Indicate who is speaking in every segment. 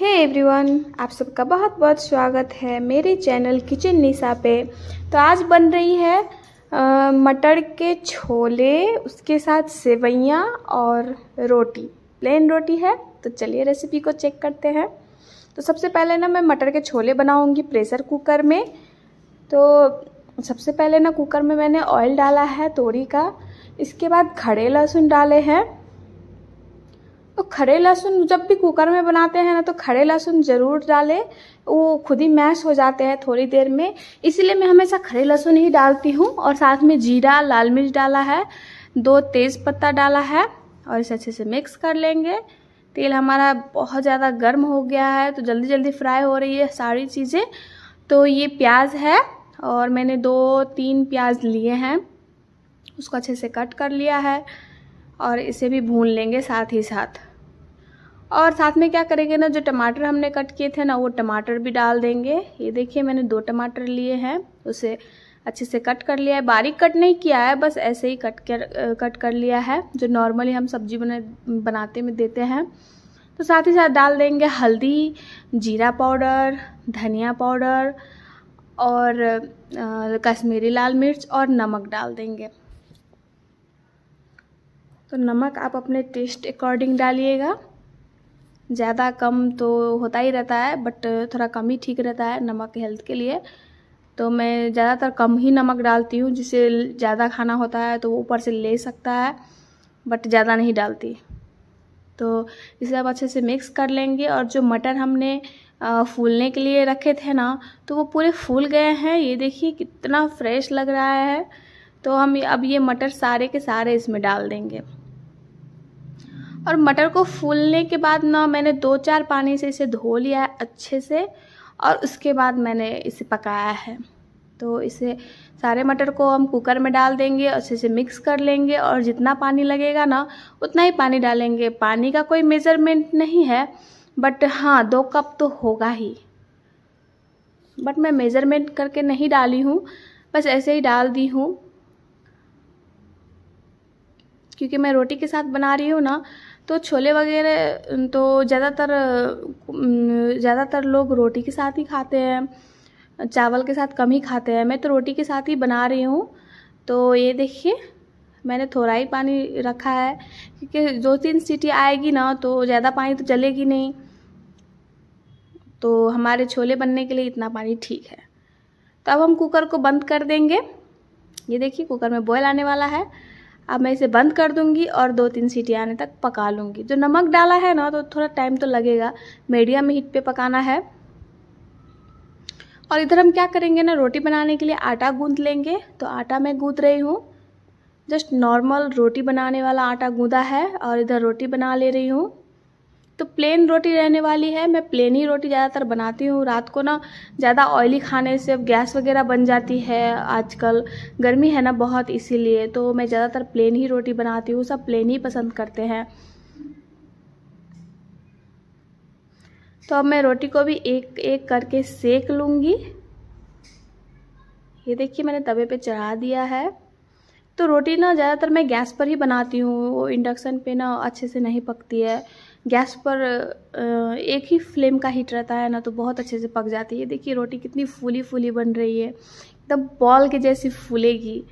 Speaker 1: हे hey everyone आप सबका बहुत बहुत स्वागत है मेरे चैनल किचन निशा पे तो आज बन रही है मटर के छोले उसके साथ सेवैयाँ और रोटी प्लेन रोटी है तो चलिए रेसिपी को चेक करते हैं तो सबसे पहले ना मैं मटर के छोले बनाऊंगी प्रेशर कुकर में तो सबसे पहले ना कुकर में मैंने ऑयल डाला है तोरी का इसके बाद खड़े लहसुन डाले हैं तो खड़े लहसुन जब भी कुकर में बनाते हैं ना तो खड़े लहसुन ज़रूर डालें वो खुद ही मैश हो जाते हैं थोड़ी देर में इसीलिए मैं हमेशा खड़े लहसुन ही डालती हूँ और साथ में जीरा लाल मिर्च डाला है दो तेज़ पत्ता डाला है और इसे अच्छे से मिक्स कर लेंगे तेल हमारा बहुत ज़्यादा गर्म हो गया है तो जल्दी जल्दी फ्राई हो रही है सारी चीज़ें तो ये प्याज है और मैंने दो तीन प्याज लिए हैं उसको अच्छे से कट कर लिया है और इसे भी भून लेंगे साथ ही साथ और साथ में क्या करेंगे ना जो टमाटर हमने कट किए थे ना वो टमाटर भी डाल देंगे ये देखिए मैंने दो टमाटर लिए हैं उसे अच्छे से कट कर लिया है बारीक कट नहीं किया है बस ऐसे ही कट कर कट कर लिया है जो नॉर्मली हम सब्जी बना बनाते में देते हैं तो साथ ही साथ डाल देंगे हल्दी जीरा पाउडर धनिया पाउडर और कश्मीरी लाल मिर्च और नमक डाल देंगे तो नमक आप अपने टेस्ट अकॉर्डिंग डालिएगा ज़्यादा कम तो होता ही रहता है बट थोड़ा कम ही ठीक रहता है नमक हेल्थ के लिए तो मैं ज़्यादातर कम ही नमक डालती हूँ जिसे ज़्यादा खाना होता है तो वो ऊपर से ले सकता है बट ज़्यादा नहीं डालती तो इसे आप अच्छे से मिक्स कर लेंगे और जो मटर हमने फूलने के लिए रखे थे ना तो वो पूरे फूल गए हैं ये देखिए कितना फ्रेश लग रहा है तो हम अब ये मटर सारे के सारे इसमें डाल देंगे और मटर को फूलने के बाद ना मैंने दो चार पानी से इसे धो लिया है अच्छे से और उसके बाद मैंने इसे पकाया है तो इसे सारे मटर को हम कुकर में डाल देंगे अच्छे से मिक्स कर लेंगे और जितना पानी लगेगा ना उतना ही पानी डालेंगे पानी का कोई मेज़रमेंट नहीं है बट हाँ दो कप तो होगा ही बट मैं मेज़रमेंट करके नहीं डाली हूँ बस ऐसे ही डाल दी हूँ क्योंकि मैं रोटी के साथ बना रही हूँ ना तो छोले वगैरह तो ज़्यादातर ज़्यादातर लोग रोटी के साथ ही खाते हैं चावल के साथ कम ही खाते हैं मैं तो रोटी के साथ ही बना रही हूँ तो ये देखिए मैंने थोड़ा ही पानी रखा है क्योंकि दो तीन सीटी आएगी ना तो ज़्यादा पानी तो जलेगी नहीं तो हमारे छोले बनने के लिए इतना पानी ठीक है तो अब हम कुकर को बंद कर देंगे ये देखिए कुकर में बॉयल आने वाला है अब मैं इसे बंद कर दूंगी और दो तीन सीटी आने तक पका लूँगी जो नमक डाला है ना तो थोड़ा टाइम तो लगेगा मीडियम हीट पे पकाना है और इधर हम क्या करेंगे ना रोटी बनाने के लिए आटा गूंद लेंगे तो आटा मैं गूंद रही हूँ जस्ट नॉर्मल रोटी बनाने वाला आटा गूंदा है और इधर रोटी बना ले रही हूँ तो प्लेन रोटी रहने वाली है मैं प्लेन ही रोटी ज़्यादातर बनाती हूँ रात को ना ज़्यादा ऑयली खाने से गैस वगैरह बन जाती है आजकल गर्मी है ना बहुत इसीलिए तो मैं ज़्यादातर प्लेन ही रोटी बनाती हूँ सब प्लेन ही पसंद करते हैं तो अब मैं रोटी को भी एक एक करके सेक लूँगी ये देखिए मैंने तवे पे चढ़ा दिया है तो रोटी ना ज़्यादातर मैं गैस पर ही बनाती हूँ वो इंडक्शन पे ना अच्छे से नहीं पकती है गैस पर एक ही फ्लेम का हीट रहता है ना तो बहुत अच्छे से पक जाती है देखिए रोटी कितनी फूली फूली बन रही है एकदम बॉल के जैसी फूलेगी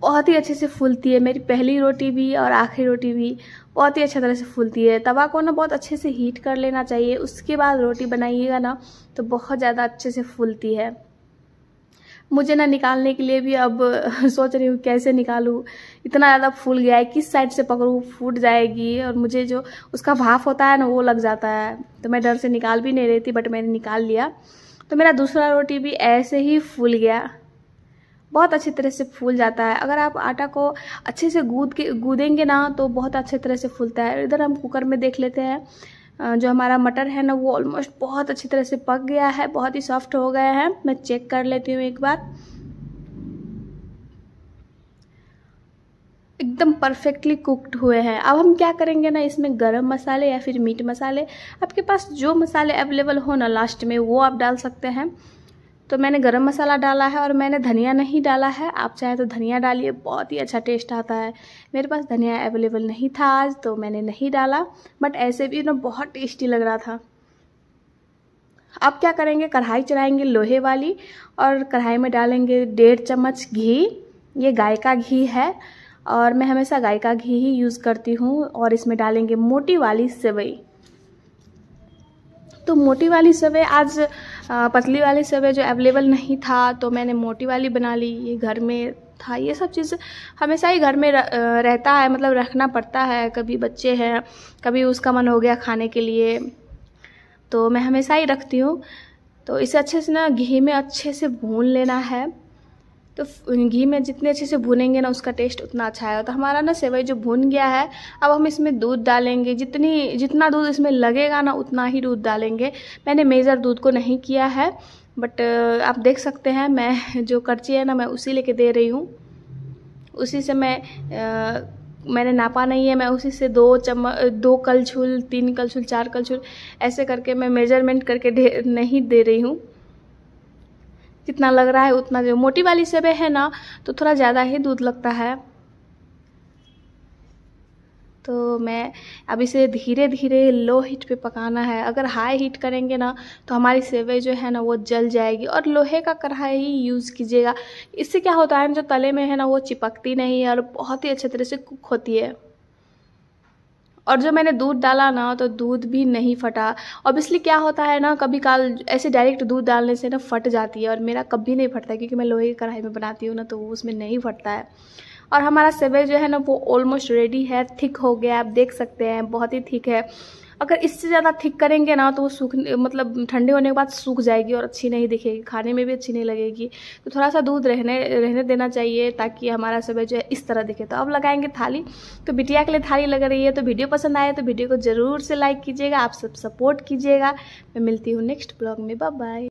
Speaker 1: बहुत ही अच्छे से फूलती है मेरी पहली रोटी भी और आखिरी रोटी भी बहुत ही अच्छी तरह से फूलती है तवा को ना बहुत अच्छे से हीट कर लेना चाहिए उसके बाद रोटी बनाइएगा ना तो बहुत ज़्यादा अच्छे से फूलती है मुझे ना निकालने के लिए भी अब सोच रही हूँ कैसे निकालूँ इतना ज़्यादा फूल गया है किस साइड से पकड़ूँ फूट जाएगी और मुझे जो उसका भाप होता है ना वो लग जाता है तो मैं डर से निकाल भी नहीं रही थी बट मैंने निकाल लिया तो मेरा दूसरा रोटी भी ऐसे ही फूल गया बहुत अच्छी तरह से फूल जाता है अगर आप आटा को अच्छे से गूद के गूदेंगे ना तो बहुत अच्छे तरह से फूलता है इधर हम कुकर में देख लेते हैं जो हमारा मटर है ना वो ऑलमोस्ट बहुत अच्छी तरह से पक गया है बहुत ही सॉफ्ट हो गया है मैं चेक कर लेती हूँ एक बार एकदम परफेक्टली कुक्ड हुए हैं अब हम क्या करेंगे ना इसमें गरम मसाले या फिर मीट मसाले आपके पास जो मसाले अवेलेबल हो ना लास्ट में वो आप डाल सकते हैं तो मैंने गरम मसाला डाला है और मैंने धनिया नहीं डाला है आप चाहे तो धनिया डालिए बहुत ही अच्छा टेस्ट आता है मेरे पास धनिया अवेलेबल नहीं था आज तो मैंने नहीं डाला बट ऐसे भी ना बहुत टेस्टी लग रहा था अब क्या करेंगे कढ़ाई चढ़ाएंगे लोहे वाली और कढ़ाई में डालेंगे डेढ़ चम्मच घी ये गाय का घी है और मैं हमेशा गाय का घी ही यूज़ करती हूँ और इसमें डालेंगे मोटी वाली सेवई तो मोटी वाली सेवई आज पतली वाली सेवई जो अवेलेबल नहीं था तो मैंने मोटी वाली बना ली ये घर में था ये सब चीज़ हमेशा ही घर में रहता है मतलब रखना पड़ता है कभी बच्चे हैं कभी उसका मन हो गया खाने के लिए तो मैं हमेशा ही रखती हूँ तो इसे अच्छे से ना घी में अच्छे से भून लेना है तो घी में जितने अच्छे से भुनेंगे ना उसका टेस्ट उतना अच्छा आएगा तो हमारा ना सेवई जो भून गया है अब हम इसमें दूध डालेंगे जितनी जितना दूध इसमें लगेगा ना उतना ही दूध डालेंगे मैंने मेज़र दूध को नहीं किया है बट आप देख सकते हैं मैं जो करची है ना मैं उसी लेके दे रही हूँ उसी से मैं आ, मैंने नापा नहीं है मैं उसी से दो चम्मच दो कलछुल तीन कलछुल चार कलछुल ऐसे करके मैं मेजरमेंट करके नहीं दे रही हूँ जितना लग रहा है उतना जो मोटी वाली सेवई है ना तो थोड़ा ज़्यादा ही दूध लगता है तो मैं अब इसे धीरे धीरे लो हीट पे पकाना है अगर हाई हीट करेंगे ना तो हमारी सेवई जो है ना वो जल जाएगी और लोहे का कढ़ाई ही यूज़ कीजिएगा इससे क्या होता है जो तले में है ना वो चिपकती नहीं है और बहुत ही अच्छे तरह से कुक होती है और जो मैंने दूध डाला ना तो दूध भी नहीं फटा ऑब्वियसली क्या होता है ना कभी काल ऐसे डायरेक्ट दूध डालने से ना फट जाती है और मेरा कभी नहीं फटता है क्योंकि मैं लोहे की कढ़ाई में बनाती हूँ ना तो वो उसमें नहीं फटता है और हमारा सेवई जो है ना वो ऑलमोस्ट रेडी है थिक हो गया आप देख सकते हैं बहुत ही थिक है अगर इससे ज़्यादा थिक करेंगे ना तो वो सूख मतलब ठंडे होने के बाद सूख जाएगी और अच्छी नहीं दिखेगी खाने में भी अच्छी नहीं लगेगी तो थोड़ा सा दूध रहने रहने देना चाहिए ताकि हमारा सब जो है इस तरह दिखे तो अब लगाएंगे थाली तो बिटिया के लिए थाली लग रही है तो वीडियो पसंद आए तो वीडियो को ज़रूर से लाइक कीजिएगा आप सब सपोर्ट कीजिएगा मैं मिलती हूँ नेक्स्ट ब्लॉग में बाय